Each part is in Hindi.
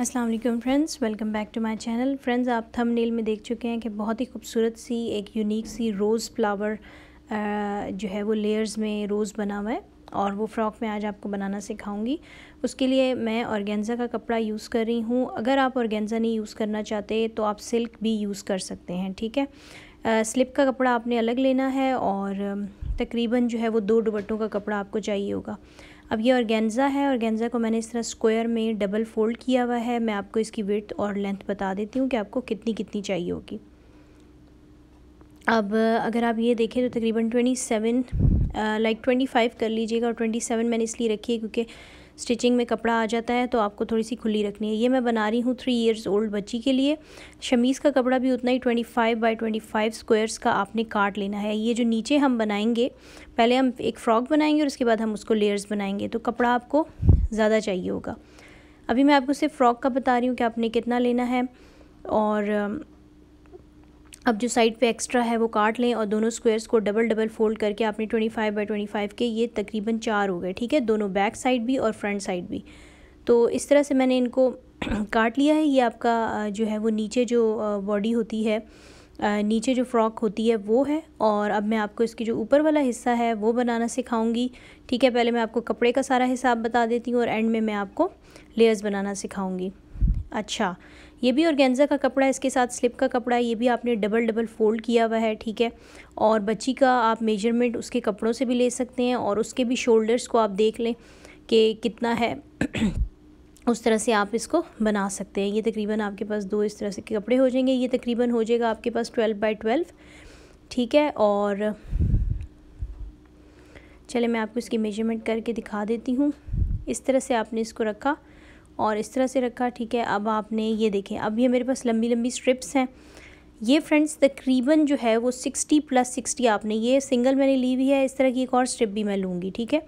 अस्सलाम वालेकुम friends welcome back to my channel friends आप थंबनेल में देख चुके हैं कि बहुत ही खूबसूरत सी एक यूनिक सी रोज़ फ्लावर जो है वो लेयर्स में रोज़ बना हुआ है और वो फ़्रॉक मैं आज आपको बनाना सिखाऊंगी उसके लिए मैं ऑर्गेन्ज़ा का कपड़ा यूज़ कर रही हूँ अगर आप ऑर्गेन्ज़ा नहीं यूज़ करना चाहते तो आप सिल्क भी यूज़ कर सकते हैं ठीक है आ, स्लिप का कपड़ा आपने अलग लेना है और तकरीबन जो है वो दो दुपट्टों का कपड़ा आपको चाहिए होगा अब ये ऑर्गेन्ज़ा है ऑर्गेन्ज़ा को मैंने इस तरह स्क्वायर में डबल फोल्ड किया हुआ है मैं आपको इसकी विर्थ और लेंथ बता देती हूँ कि आपको कितनी कितनी चाहिए होगी अब अगर आप ये देखें तो तकरीबन twenty seven like twenty five कर लीजिएगा और ट्वेंटी सेवन मैंने इसलिए रखी है क्योंकि स्टिचिंग में कपड़ा आ जाता है तो आपको थोड़ी सी खुली रखनी है ये मैं बना रही हूँ थ्री ईयर्स ओल्ड बच्ची के लिए शमीज़ का कपड़ा भी उतना ही twenty five by twenty five squares का आपने काट लेना है ये जो नीचे हम बनाएंगे पहले हम एक फ़्रॉक बनाएंगे और उसके बाद हम उसको लेयर्स बनाएंगे तो कपड़ा आपको ज़्यादा चाहिए होगा अभी मैं आपको सिर्फ फ़्रॉक का बता रही हूँ कि आपने कितना लेना है और अब जो साइड पे एक्स्ट्रा है वो काट लें और दोनों स्क्वेयर्स को डबल डबल फोल्ड करके आपने 25 बाई ट्वेंटी के ये तकरीबन चार हो गए ठीक है दोनों बैक साइड भी और फ्रंट साइड भी तो इस तरह से मैंने इनको काट लिया है ये आपका जो है वो नीचे जो बॉडी होती है नीचे जो फ्रॉक होती है वो है और अब मैं आपको इसकी जो ऊपर वाला हिस्सा है वो बनाना सिखाऊंगी ठीक है पहले मैं आपको कपड़े का सारा हिसाब बता देती हूँ और एंड में मैं आपको लेयर्स बनाना सिखाऊंगी अच्छा ये भी ऑर्गेन्जा का कपड़ा है इसके साथ स्लिप का कपड़ा है ये भी आपने डबल डबल फोल्ड किया हुआ है ठीक है और बच्ची का आप मेजरमेंट उसके कपड़ों से भी ले सकते हैं और उसके भी शोल्डर्स को आप देख लें कि कितना है उस तरह से आप इसको बना सकते हैं ये तकरीबन आपके पास दो इस तरह से कपड़े हो जाएंगे ये तकरीबन हो जाएगा आपके पास ट्वेल्व बाई ट्वेल्व ठीक है और चले मैं आपको इसकी मेजरमेंट करके दिखा देती हूँ इस तरह से आपने इसको रखा और इस तरह से रखा ठीक है अब आपने ये देखें अब ये मेरे पास लंबी लंबी स्ट्रिप्स हैं ये फ्रेंड्स तकरीबन जो है वो सिक्सटी प्लस सिक्सटी आपने ये सिंगल मैंने ली हुई है इस तरह की एक और स्ट्रिप भी मैं लूँगी ठीक है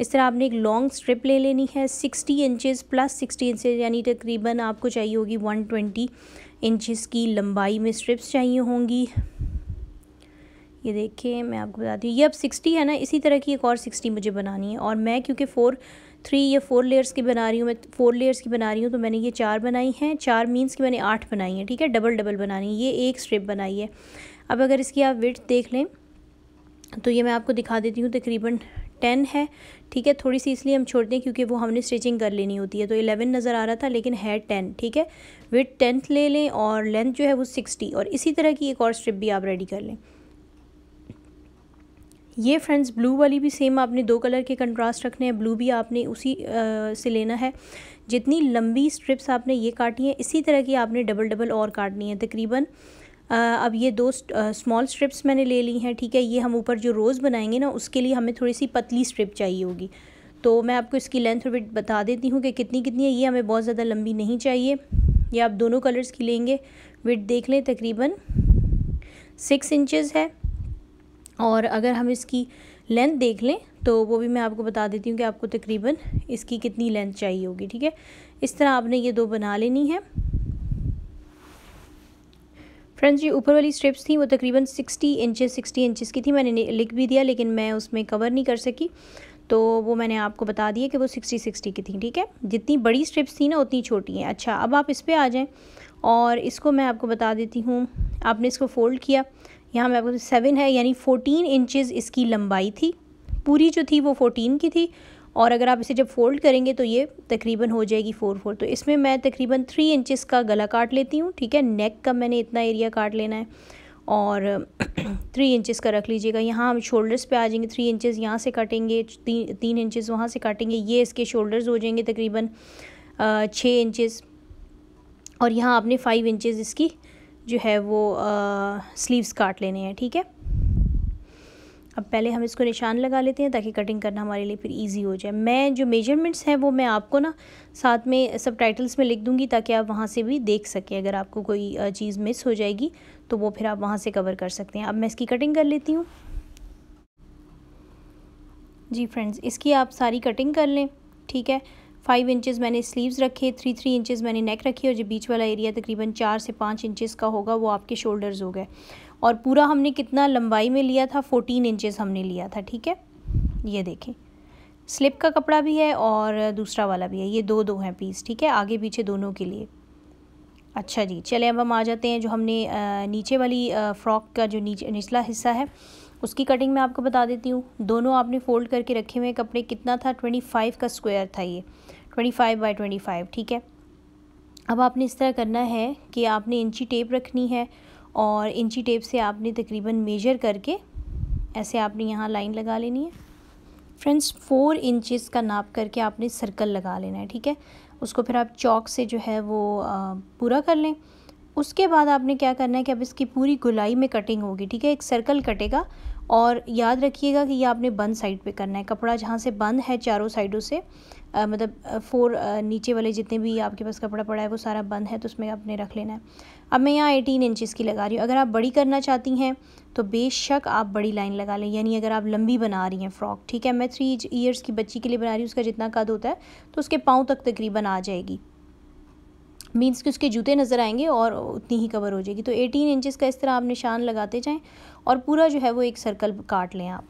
इस तरह आपने एक लॉन्ग स्ट्रिप ले लेनी है sixty inches plus sixty inches यानी तकरीबन आपको चाहिए होगी वन ट्वेंटी इंचेस की लंबाई में स्ट्रिप्स चाहिए होंगी ये देखिए मैं आपको बताती हूँ ये अब सिक्सटी है ना इसी तरह की एक और सिक्सटी मुझे बनानी है और मैं क्योंकि फ़ोर थ्री या फोर लेयर्स की बना रही हूँ मैं फोर लेयर्स की बना रही हूँ तो मैंने ये चार बनाई हैं चार मीन्स कि मैंने आठ बनाई हैं ठीक है डबल डबल बनानी है ये एक स्ट्रिप बनाई है अब अगर इसकी आप विथ देख लें तो ये मैं आपको दिखा देती हूँ तकरीबन टेन है ठीक है थोड़ी सी इसलिए हम छोड़ दें क्योंकि वो हमने स्टिचिंग कर लेनी होती है तो एलेवन नज़र आ रहा था लेकिन है टेन ठीक है विथ टेंथ ले लें और लेंथ जो है वो सिक्सटी और इसी तरह की एक और स्ट्रिप भी आप रेडी कर लें ये फ्रेंड्स ब्लू वाली भी सेम आपने दो कलर के कंट्रास्ट रखने हैं ब्लू भी आपने उसी आ, से लेना है जितनी लंबी स्ट्रिप्स आपने ये काटी हैं इसी तरह की आपने डबल डबल और काटनी है तकरीबन अब ये दो स्मॉल स्ट्रिप्स मैंने ले ली हैं ठीक है ये हम ऊपर जो रोज़ बनाएंगे ना उसके लिए हमें थोड़ी सी पतली स्ट्रिप चाहिए होगी तो मैं आपको इसकी लेंथ और बता देती हूँ कि कितनी कितनी है ये हमें बहुत ज़्यादा लंबी नहीं चाहिए ये आप दोनों कलर्स की लेंगे विथ देख लें तकरीबन सिक्स इंचज़ है और अगर हम इसकी लेंथ देख लें तो वो भी मैं आपको बता देती हूँ कि आपको तकरीबन इसकी कितनी लेंथ चाहिए होगी ठीक है इस तरह आपने ये दो बना लेनी है फ्रेंड्स ये ऊपर वाली स्ट्रिप्स थी वो तकरीबन 60 इंचेस 60 इंचेस की थी मैंने लिख भी दिया लेकिन मैं उसमें कवर नहीं कर सकी तो वो मैंने आपको बता दिया कि वो 60 60 की थी ठीक है जितनी बड़ी स्ट्रिप्स थी ना उतनी छोटी हैं अच्छा अब आप इस पर आ जाएँ और इसको मैं आपको बता देती हूँ आपने इसको फ़ोल्ड किया यहाँ मैं आपको सेवन है यानी फ़ोटीन इंचेस इसकी लंबाई थी पूरी जो थी वो फ़ोटीन की थी और अगर आप इसे जब फ़ोल्ड करेंगे तो ये तकरीबन हो जाएगी फ़ोर फोर तो इसमें मैं तकरीबन थ्री इंचेस का गला काट लेती हूँ ठीक है नेक का मैंने इतना एरिया काट लेना है और थ्री इंचज़ का रख लीजिएगा यहाँ हम शोल्डर्स पे आ जाएंगे थ्री इंचज़ यहाँ से काटेंगे ती, तीन इंचज़ वहाँ से काटेंगे ये इसके शोल्डर्स हो जाएंगे तकरीबन छः इंचज़ और यहाँ आपने फाइव इंचज़ इसकी जो है वो स्लीव्स काट लेने हैं ठीक है अब पहले हम इसको निशान लगा लेते हैं ताकि कटिंग करना हमारे लिए फिर इजी हो जाए मैं जो मेजरमेंट्स हैं वो मैं आपको ना साथ में सब टाइटल्स में लिख दूंगी ताकि आप वहाँ से भी देख सकें अगर आपको कोई चीज़ मिस हो जाएगी तो वो फिर आप वहाँ से कवर कर सकते हैं अब मैं इसकी कटिंग कर लेती हूँ जी फ्रेंड्स इसकी आप सारी कटिंग कर लें ठीक है फाइव इंचेस मैंने स्लीव्स रखे थ्री थ्री इंचेस मैंने नेक रखी और जो बीच वाला एरिया तकरीबन चार से पाँच इंचेस का होगा वो आपके शोल्डर्स हो गए और पूरा हमने कितना लंबाई में लिया था फोर्टीन इंचेस हमने लिया था ठीक है ये देखें स्लिप का कपड़ा भी है और दूसरा वाला भी है ये दो दो हैं पीस ठीक है आगे पीछे दोनों के लिए अच्छा जी चले अब हम आ जाते हैं जो हमने नीचे वाली फ़्रॉक का जो नीचे निचला हिस्सा है उसकी कटिंग मैं आपको बता देती हूँ दोनों आपने फ़ोल्ड करके रखे हुए कपड़े कितना था ट्वेंटी फाइव का स्क्वायर था ये twenty five by twenty five ठीक है अब आपने इस तरह करना है कि आपने इंची टेप रखनी है और इंची टेप से आपने तकरीबन मेजर करके ऐसे आपने यहाँ लाइन लगा लेनी है फ्रेंड्स फोर इंचेस का नाप करके आपने सर्कल लगा लेना है ठीक है उसको फिर आप चौक से जो है वो आ, पूरा कर लें उसके बाद आपने क्या करना है कि अब इसकी पूरी गुलाई में कटिंग होगी ठीक है एक सर्कल कटेगा और याद रखिएगा कि ये आपने बंद साइड पे करना है कपड़ा जहाँ से बंद है चारों साइडों से आ, मतलब फोर नीचे वाले जितने भी आपके पास कपड़ा पड़ा है वो सारा बंद है तो उसमें आपने रख लेना है अब मैं यहाँ एटीन इंचज़ की लगा रही हूँ अगर आप बड़ी करना चाहती हैं तो बेशक आप बड़ी लाइन लगा लें यानी अगर आप लंबी बना रही हैं फ़्रॉक ठीक है मैं थ्री ईयर्स की बच्ची के लिए बना रही हूँ उसका जितना कद होता है तो उसके पाँव तक तकरीबन आ जाएगी मीन्स कि उसके जूते नज़र आएंगे और उतनी ही कवर हो जाएगी तो एटीन इंचज़ का इस तरह आप निशान लगाते जाएँ और पूरा जो है वो एक सर्कल काट लें आप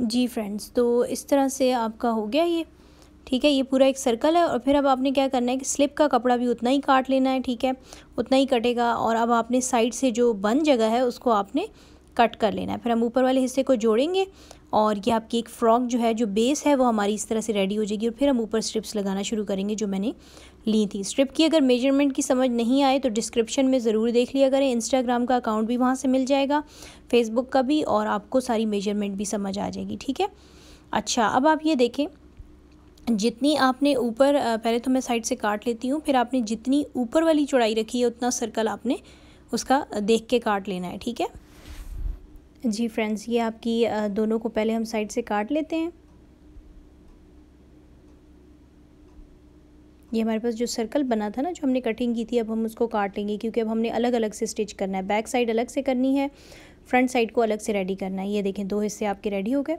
जी फ्रेंड्स तो इस तरह से आपका हो गया ये ठीक है ये पूरा एक सर्कल है और फिर अब आपने क्या करना है कि स्लिप का कपड़ा भी उतना ही काट लेना है ठीक है उतना ही कटेगा और अब आपने साइड से जो बंद जगह है उसको आपने कट कर लेना है फिर हम ऊपर वाले हिस्से को जोड़ेंगे और ये आपकी एक फ्रॉक जो है जो बेस है वो हमारी इस तरह से रेडी हो जाएगी और फिर हम ऊपर स्ट्रिप्स लगाना शुरू करेंगे जो मैंने ली थी स्ट्रिप की अगर मेजरमेंट की समझ नहीं आए तो डिस्क्रिप्शन में ज़रूर देख लिया करें इंस्टाग्राम का अकाउंट भी वहाँ से मिल जाएगा फेसबुक का भी और आपको सारी मेजरमेंट भी समझ आ जाएगी ठीक है अच्छा अब आप ये देखें जितनी आपने ऊपर पहले तो मैं साइड से काट लेती हूँ फिर आपने जितनी ऊपर वाली चौड़ाई रखी है उतना सर्कल आपने उसका देख के काट लेना है ठीक है जी फ्रेंड्स ये आपकी दोनों को पहले हम साइड से काट लेते हैं ये हमारे पास जो सर्कल बना था ना जो हमने कटिंग की थी अब हम उसको काट लेंगे क्योंकि अब हमने अलग अलग से स्टिच करना है बैक साइड अलग से करनी है फ्रंट साइड को अलग से रेडी करना है ये देखें दो हिस्से आपके रेडी हो गए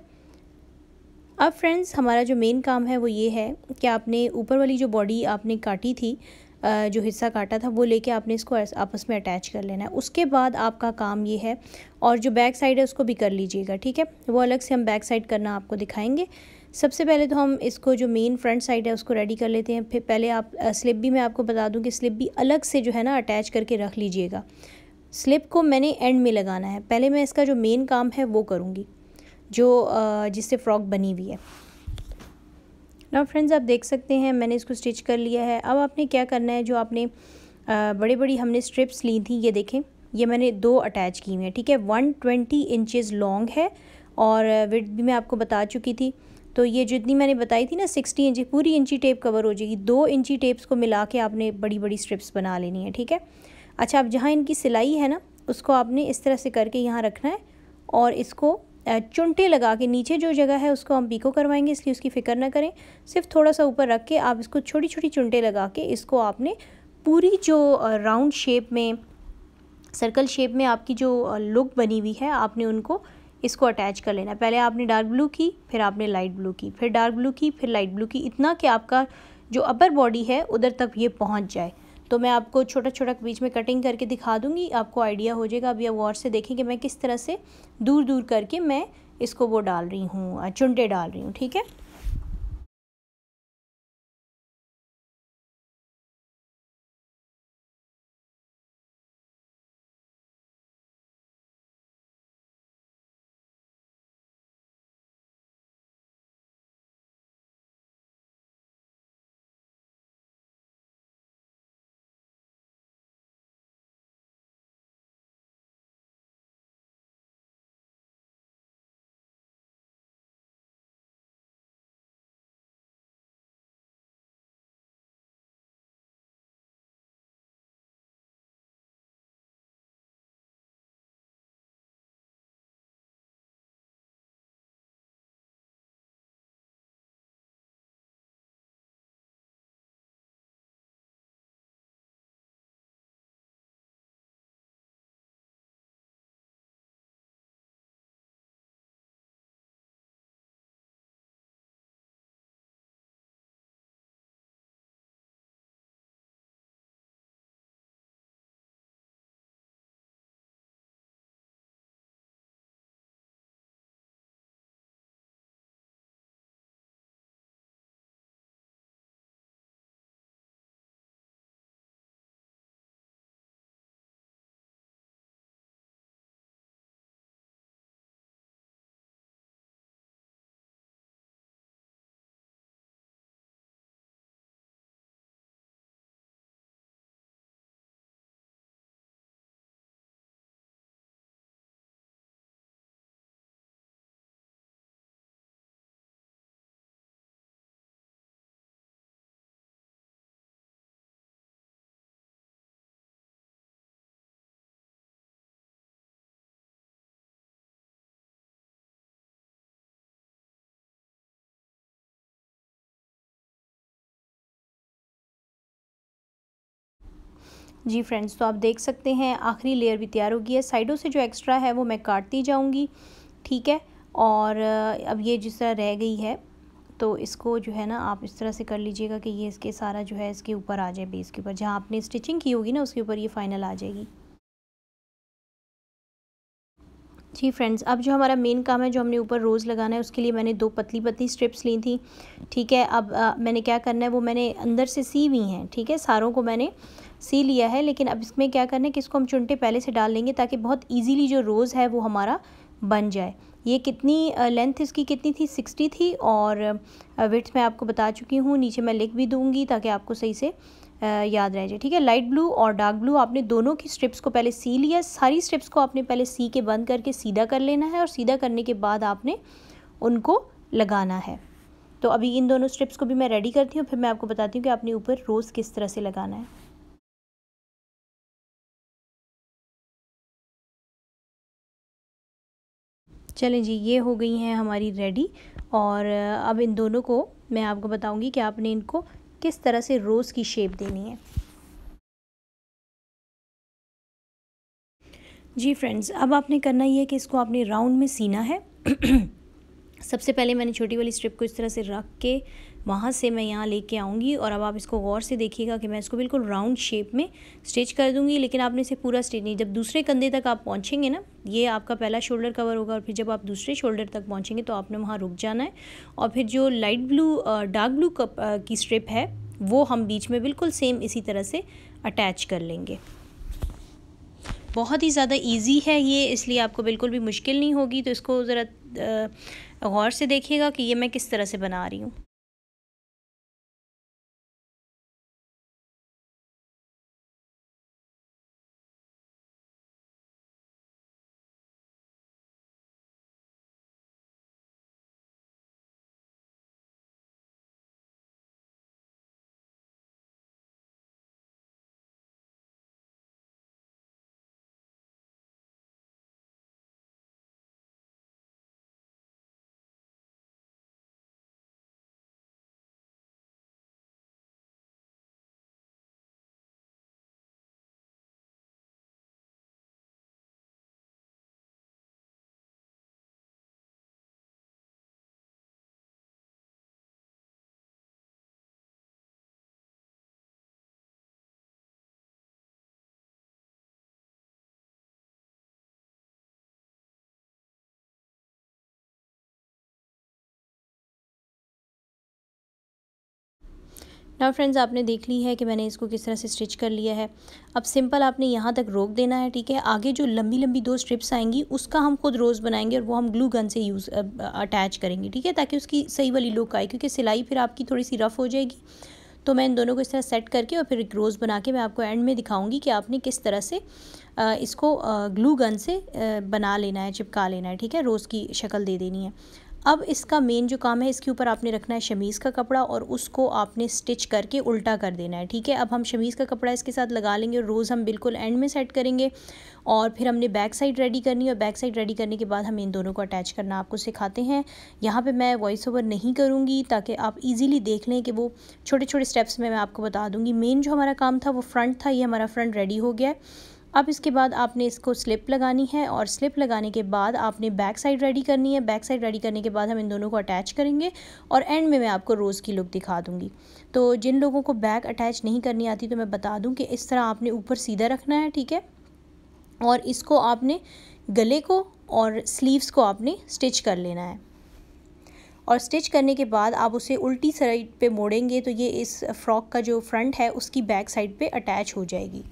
अब फ्रेंड्स हमारा जो मेन काम है वो ये है कि आपने ऊपर वाली जो बॉडी आपने काटी थी जो हिस्सा काटा था वो लेके आपने इसको आपस में अटैच कर लेना है उसके बाद आपका काम ये है और जो बैक साइड है उसको भी कर लीजिएगा ठीक है वो अलग से हम बैक साइड करना आपको दिखाएंगे सबसे पहले तो हम इसको जो मेन फ्रंट साइड है उसको रेडी कर लेते हैं फिर पहले आप स्लिप भी मैं आपको बता दूँ कि स्लिप भी अलग से जो है ना अटैच करके रख लीजिएगा स्लिप को मैंने एंड में लगाना है पहले मैं इसका जो मेन काम है वो करूँगी जो जिससे फ्रॉक बनी हुई है ना फ्रेंड्स आप देख सकते हैं मैंने इसको स्टिच कर लिया है अब आपने क्या करना है जो आपने बड़ी बड़ी हमने स्ट्रिप्स ली थी ये देखें ये मैंने दो अटैच की हुई हैं ठीक है वन ट्वेंटी इंचज़ लॉन्ग है और विड भी मैं आपको बता चुकी थी तो ये जितनी मैंने बताई थी ना सिक्सटी इंच पूरी इंची टेप कवर हो जाएगी दो इंची टेप्स को मिला के आपने बड़ी बड़ी स्ट्रिप्स बना लेनी है ठीक है अच्छा अब जहाँ इनकी सिलाई है ना उसको आपने इस तरह से करके यहाँ रखना है और इसको चुनटे लगा के नीचे जो जगह है उसको हम पीको करवाएंगे इसलिए उसकी फ़िक्र ना करें सिर्फ थोड़ा सा ऊपर रख के आप इसको छोटी छोटी चुनटे लगा के इसको आपने पूरी जो राउंड शेप में सर्कल शेप में आपकी जो लुक बनी हुई है आपने उनको इसको अटैच कर लेना पहले आपने डार्क ब्लू की फिर आपने लाइट ब्लू की फिर डार्क ब्लू की फिर लाइट ब्लू की इतना कि आपका जो अपर बॉडी है उधर तक ये पहुंच जाए तो मैं आपको छोटा छोटा बीच में कटिंग करके दिखा दूँगी आपको आइडिया हो जाएगा अब आप गौर से देखें कि मैं किस तरह से दूर दूर करके मैं इसको वो डाल रही हूँ चुंडे डाल रही हूँ ठीक है जी फ्रेंड्स तो आप देख सकते हैं आखिरी लेयर भी तैयार होगी है साइडों से जो एक्स्ट्रा है वो मैं काटती जाऊँगी ठीक है और अब ये जिस तरह रह गई है तो इसको जो है ना आप इस तरह से कर लीजिएगा कि ये इसके सारा जो है इसके ऊपर आ जाए बेस के ऊपर जहाँ आपने स्टिचिंग की होगी ना उसके ऊपर ये फाइनल आ जाएगी जी फ्रेंड्स अब जो हमारा मेन काम है जो हमने ऊपर रोज़ लगाना है उसके लिए मैंने दो पतली पतली स्ट्रिप्स ली थी ठीक है अब आ, मैंने क्या करना है वो मैंने अंदर से सी हुई हैं ठीक है सारों को मैंने सी लिया है लेकिन अब इसमें क्या करना है कि इसको हम चुनटे पहले से डाल लेंगे ताकि बहुत ईजीली जो रोज़ है वो हमारा बन जाए ये कितनी लेंथ इसकी कितनी थी सिक्सटी थी और विथ मैं आपको बता चुकी हूँ नीचे मैं लिख भी दूँगी ताकि आपको सही से याद रह जाए ठीक है लाइट ब्लू और डार्क ब्लू आपने दोनों की स्ट्रिप्स को पहले सी लिया सारी स्ट्रिप्स को आपने पहले सी के बंद करके सीधा कर लेना है और सीधा करने के बाद आपने उनको लगाना है तो अभी इन दोनों स्ट्रिप्स को भी मैं रेडी करती हूँ फिर मैं आपको बताती हूँ कि आपने ऊपर रोज़ किस तरह से लगाना है चलें जी ये हो गई हैं हमारी रेडी और अब इन दोनों को मैं आपको बताऊंगी कि आपने इनको किस तरह से रोज़ की शेप देनी है जी फ्रेंड्स अब आपने करना ये है कि इसको आपने राउंड में सीना है सबसे पहले मैंने छोटी वाली स्ट्रिप को इस तरह से रख के वहाँ से मैं यहाँ लेके आऊँगी और अब आप इसको गौर से देखिएगा कि मैं इसको बिल्कुल राउंड शेप में स्टिच कर दूँगी लेकिन आपने इसे पूरा स्टिच नहीं जब दूसरे कंधे तक आप पहुँचेंगे ना ये आपका पहला शोल्डर कवर होगा और फिर जब आप दूसरे शोल्डर तक पहुँचेंगे तो आपने वहाँ रुक जाना है और फिर जो लाइट ब्लू डार्क ब्लू की स्ट्रिप है वो हम बीच में बिल्कुल सेम इसी तरह से अटैच कर लेंगे बहुत ही ज़्यादा इजी है ये इसलिए आपको बिल्कुल भी मुश्किल नहीं होगी तो इसको ज़रा गौर से देखिएगा कि ये मैं किस तरह से बना रही हूँ नाउ फ्रेंड्स आपने देख ली है कि मैंने इसको किस तरह से स्टिच कर लिया है अब सिंपल आपने यहाँ तक रोक देना है ठीक है आगे जो लंबी लंबी दो स्ट्रिप्स आएंगी उसका हम खुद रोज़ बनाएंगे और वो हम ग्लू गन से यूज़ अटैच करेंगे ठीक है ताकि उसकी सही वाली लुक आए क्योंकि सिलाई फिर आपकी थोड़ी सी रफ़ हो जाएगी तो मैं इन दोनों को इस तरह सेट करके और फिर एक रोज़ बना के मैं आपको एंड में दिखाऊंगी कि आपने किस तरह से इसको ग्लू गन से बना लेना है चिपका लेना है ठीक है रोज़ की शक्ल दे देनी है अब इसका मेन जो काम है इसके ऊपर आपने रखना है शमीज़ का कपड़ा और उसको आपने स्टिच करके उल्टा कर देना है ठीक है अब हम शमीज़ का कपड़ा इसके साथ लगा लेंगे और रोज़ हम बिल्कुल एंड में सेट करेंगे और फिर हमने बैक साइड रेडी करनी है और बैक साइड रेडी करने के बाद हम इन दोनों को अटैच करना आपको सिखाते हैं यहाँ पर मैं वॉइस ओवर नहीं करूँगी ताकि आप ईजिली देख लें कि वो छोटे छोटे स्टेप्स में मैं आपको बता दूँगी मेन जो हमारा काम था वो फ्रंट था ये हमारा फ्रंट रेडी हो गया है अब इसके बाद आपने इसको स्लिप लगानी है और स्लिप लगाने के बाद आपने बैक साइड रेडी करनी है बैक साइड रेडी करने के बाद हम इन दोनों को अटैच करेंगे और एंड में मैं आपको रोज़ की लुक दिखा दूँगी तो जिन लोगों को बैक अटैच नहीं करनी आती तो मैं बता दूँ कि इस तरह आपने ऊपर सीधा रखना है ठीक है और इसको आपने गले को और स्लीव्स को आपने स्टिच कर लेना है और स्टिच करने के बाद आप उसे उल्टी साइड पे मोड़ेंगे तो ये इस फ्रॉक का जो फ्रंट है उसकी बैक साइड पे अटैच हो जाएगी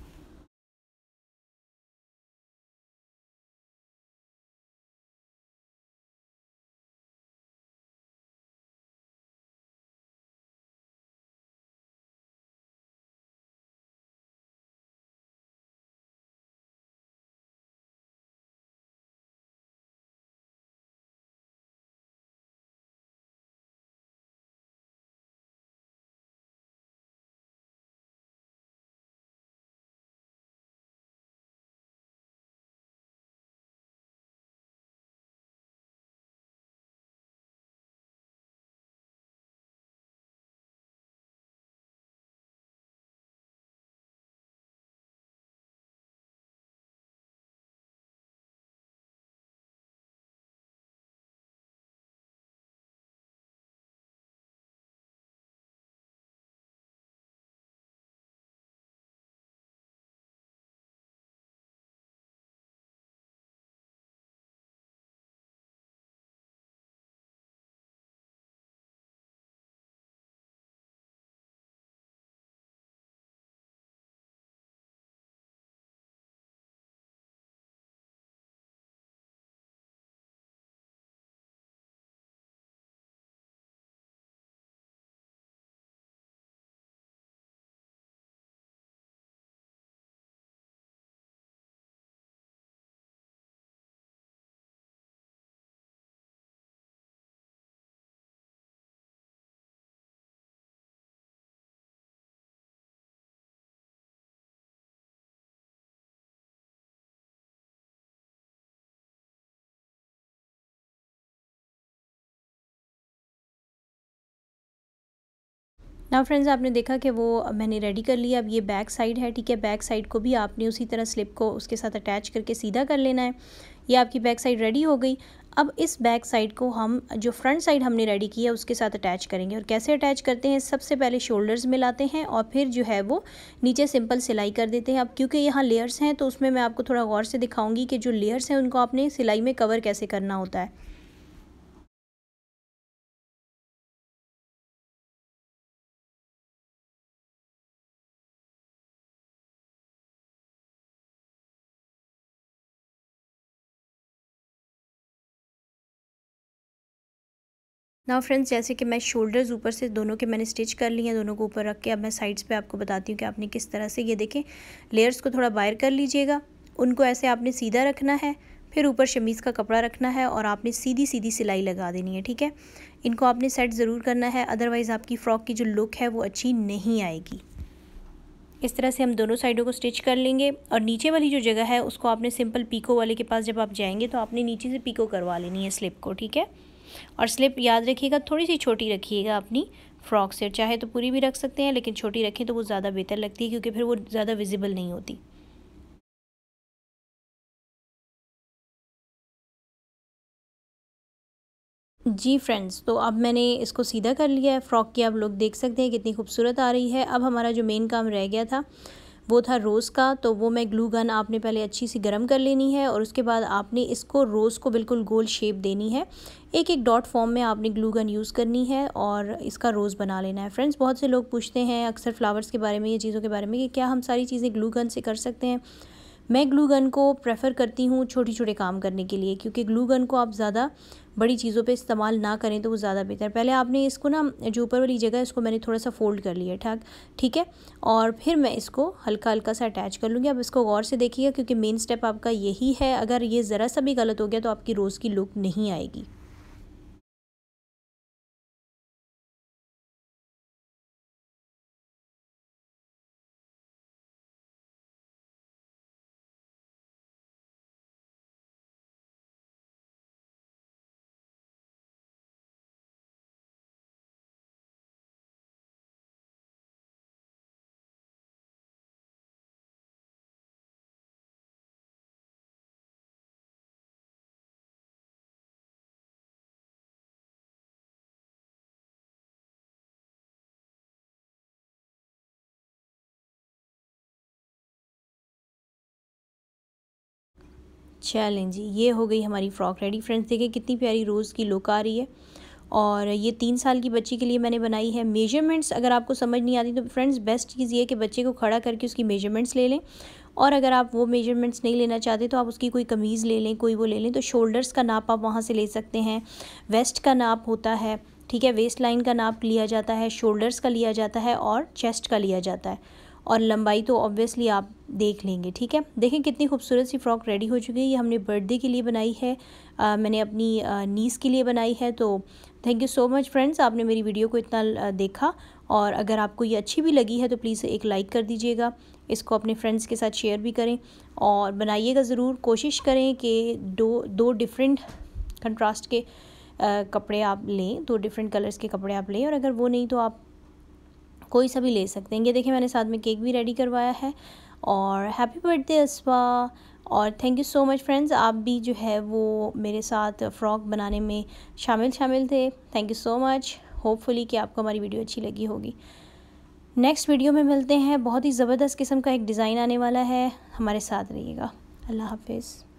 ना फ्रेंड्स आपने देखा कि वो मैंने रेडी कर लिया अब ये बैक साइड है ठीक है बैक साइड को भी आपने उसी तरह स्लिप को उसके साथ अटैच करके सीधा कर लेना है ये आपकी बैक साइड रेडी हो गई अब इस बैक साइड को हम जो फ्रंट साइड हमने रेडी की है उसके साथ अटैच करेंगे और कैसे अटैच करते हैं सबसे पहले शोल्डर्स में लाते हैं और फिर जो है वो नीचे सिंपल सिलाई कर देते हैं अब क्योंकि यहाँ लेयर्स हैं तो उसमें मैं आपको थोड़ा गौर से दिखाऊंगी कि जो लेयर्स हैं उनको आपने सिलाई में कवर कैसे करना होता है नाउ फ्रेंड्स जैसे कि मैं शोल्डर्स ऊपर से दोनों के मैंने स्टिच कर लिए हैं दोनों को ऊपर रख के अब मैं साइड्स पे आपको बताती हूँ कि आपने किस तरह से ये देखें लेयर्स को थोड़ा बायर कर लीजिएगा उनको ऐसे आपने सीधा रखना है फिर ऊपर शमीज़ का कपड़ा रखना है और आपने सीधी सीधी सिलाई लगा देनी है ठीक है इनको आपने सेट ज़रूर करना है अदरवाइज़ आपकी फ़्रॉक की जो लुक है वो अच्छी नहीं आएगी इस तरह से हम दोनों साइडों को स्टिच कर लेंगे और नीचे वाली जो जगह है उसको आपने सिंपल पीको वाले के पास जब आप जाएंगे तो आपने नीचे से पीको करवा लेनी है स्लिप को ठीक है और स्लिप याद रखिएगा थोड़ी सी छोटी रखिएगा अपनी फ्रॉक से चाहे तो पूरी भी रख सकते हैं लेकिन छोटी रखें तो वो ज़्यादा बेहतर लगती है क्योंकि फिर वो ज़्यादा विजिबल नहीं होती जी फ्रेंड्स तो अब मैंने इसको सीधा कर लिया है फ़्रॉक की आप लोग देख सकते हैं कितनी खूबसूरत आ रही है अब हमारा जो मेन काम रह गया था वो था रोज़ का तो वो मैं ग्लू गन आपने पहले अच्छी सी गर्म कर लेनी है और उसके बाद आपने इसको रोज़ को बिल्कुल गोल शेप देनी है एक एक डॉट फॉर्म में आपने ग्लू गन यूज़ करनी है और इसका रोज़ बना लेना है फ्रेंड्स बहुत से लोग पूछते हैं अक्सर फ्लावर्स के बारे में ये चीज़ों के बारे में कि क्या हम सारी चीज़ें ग्लू गन से कर सकते हैं मैं ग्लू गन को प्रेफर करती हूँ छोटे छोटे काम करने के लिए क्योंकि ग्लू गन को आप ज़्यादा बड़ी चीज़ों पे इस्तेमाल ना करें तो वो ज़्यादा बेहतर पहले आपने इसको ना जो ऊपर वाली जगह इसको मैंने थोड़ा सा फोल्ड कर लिया ठाक ठीक है और फिर मैं इसको हल्का हल्का सा अटैच कर लूँगी आप इसको गौर से देखिएगा क्योंकि मेन स्टेप आपका यही है अगर ये ज़रा सा भी गलत हो गया तो आपकी रोज़ की लुक नहीं आएगी चैलेंज ये हो गई हमारी फ्रॉक रेडी फ्रेंड्स देखिए कितनी प्यारी रोज़ की लुक आ रही है और ये तीन साल की बच्ची के लिए मैंने बनाई है मेजरमेंट्स अगर आपको समझ नहीं आती तो फ्रेंड्स बेस्ट चीज़ ये है कि बच्चे को खड़ा करके उसकी मेजरमेंट्स ले लें और अगर आप वो मेजरमेंट्स नहीं लेना चाहते तो आप उसकी कोई कमीज़ ले लें कोई वो ले लें तो शोल्डर्स का नाप आप वहाँ से ले सकते हैं वेस्ट का नाप होता है ठीक है वेस्ट लाइन का नाप लिया जाता है शोल्डर्स का लिया जाता है और चेस्ट का लिया जाता है और लंबाई तो ऑब्वियसली आप देख लेंगे ठीक है देखें कितनी खूबसूरत सी फ़्रॉक रेडी हो चुकी है ये हमने बर्थडे के लिए बनाई है आ, मैंने अपनी नीस के लिए बनाई है तो thank you so much friends आपने मेरी वीडियो को इतना देखा और अगर आपको ये अच्छी भी लगी है तो प्लीज़ एक लाइक कर दीजिएगा इसको अपने फ्रेंड्स के साथ शेयर भी करें और बनाइएगा ज़रूर कोशिश करें कि दो दो डिफरेंट कंट्रास्ट के आ, कपड़े आप लें दो डिफरेंट कलर्स के कपड़े आप लें और अगर वो नहीं तो आप कोई सा भी ले सकते हैं ये देखिए मैंने साथ में केक भी रेडी करवाया है और हैप्पी बर्थडे असवा और thank you so much friends आप भी जो है वो मेरे साथ फ़्रॉक बनाने में शामिल शामिल थे thank you so much hopefully कि आपको हमारी वीडियो अच्छी लगी होगी नेक्स्ट वीडियो में मिलते हैं बहुत ही ज़बरदस्त किस्म का एक डिज़ाइन आने वाला है हमारे साथ रहिएगा अल्लाह हाफिज़